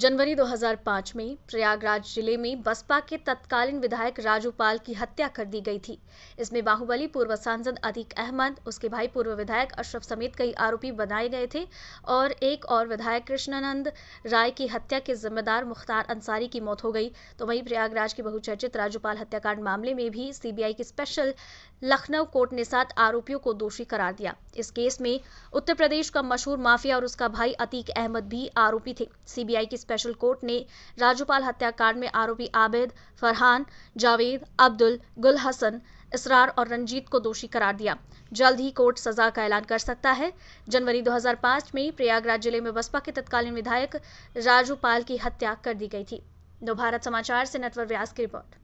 जनवरी 2005 में प्रयागराज जिले में बसपा के तत्कालीन विधायक राजू पाल की हत्या कर दी गई थी इसमें बाहुबली पूर्व सांसद अतीक अहमद उसके भाई पूर्व विधायक अशरफ समेत कई आरोपी बनाए गए थे और एक और विधायक कृष्णानंद राय की हत्या के जिम्मेदार मुख्तार अंसारी की मौत हो गई तो वहीं प्रयागराज के बहुचर्चित राजूपाल हत्याकांड मामले में भी सीबीआई की स्पेशल लखनऊ कोर्ट ने सात आरोपियों को दोषी करार दिया इस केस में उत्तर प्रदेश का मशहूर माफिया और उसका भाई अतीक अहमद भी आरोपी थे सीबीआई की स्पेशल कोर्ट ने राजूपाल हत्याकांड में आरोपी आबेद फरहान जावेद अब्दुल गुल हसन इसरार और रंजीत को दोषी करार दिया जल्द ही कोर्ट सजा का ऐलान कर सकता है जनवरी 2005 में प्रयागराज जिले में बसपा के तत्कालीन विधायक राजूपाल की हत्या कर दी गई थी नवभारत समाचार से नटवर व्यास की रिपोर्ट